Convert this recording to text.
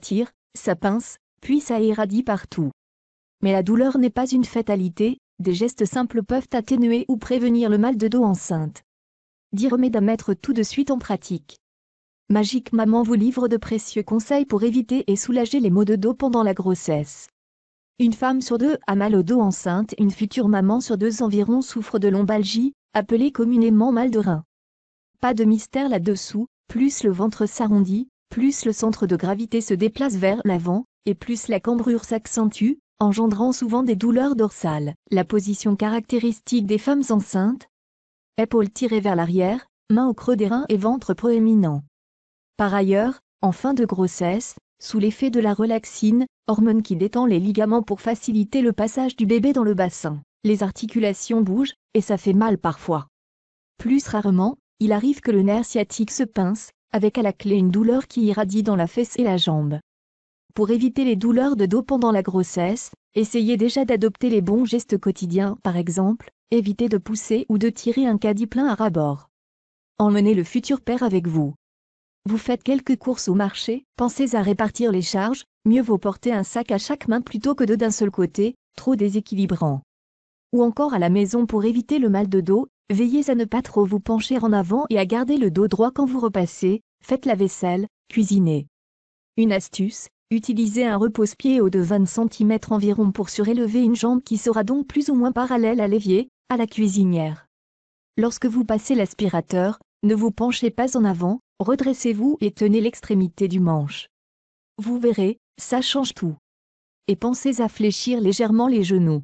tire, ça pince, puis ça éradie partout. Mais la douleur n'est pas une fatalité, des gestes simples peuvent atténuer ou prévenir le mal de dos enceinte. Dire remèdes à mettre tout de suite en pratique. Magique Maman vous livre de précieux conseils pour éviter et soulager les maux de dos pendant la grossesse. Une femme sur deux a mal au dos enceinte, une future maman sur deux environ souffre de lombalgie, appelée communément mal de rein. Pas de mystère là-dessous, plus le ventre s'arrondit, plus le centre de gravité se déplace vers l'avant, et plus la cambrure s'accentue, engendrant souvent des douleurs dorsales. La position caractéristique des femmes enceintes épaules tirées vers l'arrière, mains au creux des reins et ventre proéminent. Par ailleurs, en fin de grossesse, sous l'effet de la relaxine, hormone qui détend les ligaments pour faciliter le passage du bébé dans le bassin, les articulations bougent, et ça fait mal parfois. Plus rarement, il arrive que le nerf sciatique se pince, avec à la clé une douleur qui irradie dans la fesse et la jambe. Pour éviter les douleurs de dos pendant la grossesse, essayez déjà d'adopter les bons gestes quotidiens, par exemple, évitez de pousser ou de tirer un caddie plein à rabord. Emmenez le futur père avec vous. Vous faites quelques courses au marché, pensez à répartir les charges, mieux vaut porter un sac à chaque main plutôt que deux d'un seul côté, trop déséquilibrant. Ou encore à la maison pour éviter le mal de dos, Veillez à ne pas trop vous pencher en avant et à garder le dos droit quand vous repassez, faites la vaisselle, cuisinez. Une astuce, utilisez un repose-pied haut de 20 cm environ pour surélever une jambe qui sera donc plus ou moins parallèle à l'évier, à la cuisinière. Lorsque vous passez l'aspirateur, ne vous penchez pas en avant, redressez-vous et tenez l'extrémité du manche. Vous verrez, ça change tout. Et pensez à fléchir légèrement les genoux.